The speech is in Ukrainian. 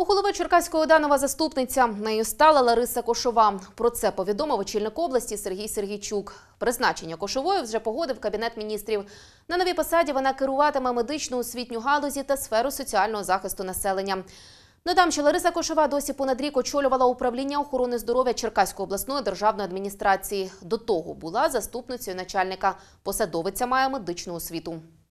У голови Черкаського Данова заступниця нею стала Лариса Кошова. Про це повідомив очільник області Сергій Сергійчук. Призначення Кошової вже погодив кабінет міністрів. На новій посаді вона керуватиме медичну освітню галузі та сферу соціального захисту населення. Додам, що Лариса Кошова досі понад рік очолювала управління охорони здоров'я Черкаської обласної державної адміністрації. До того була заступницею начальника. Посадовиця має медичну освіту.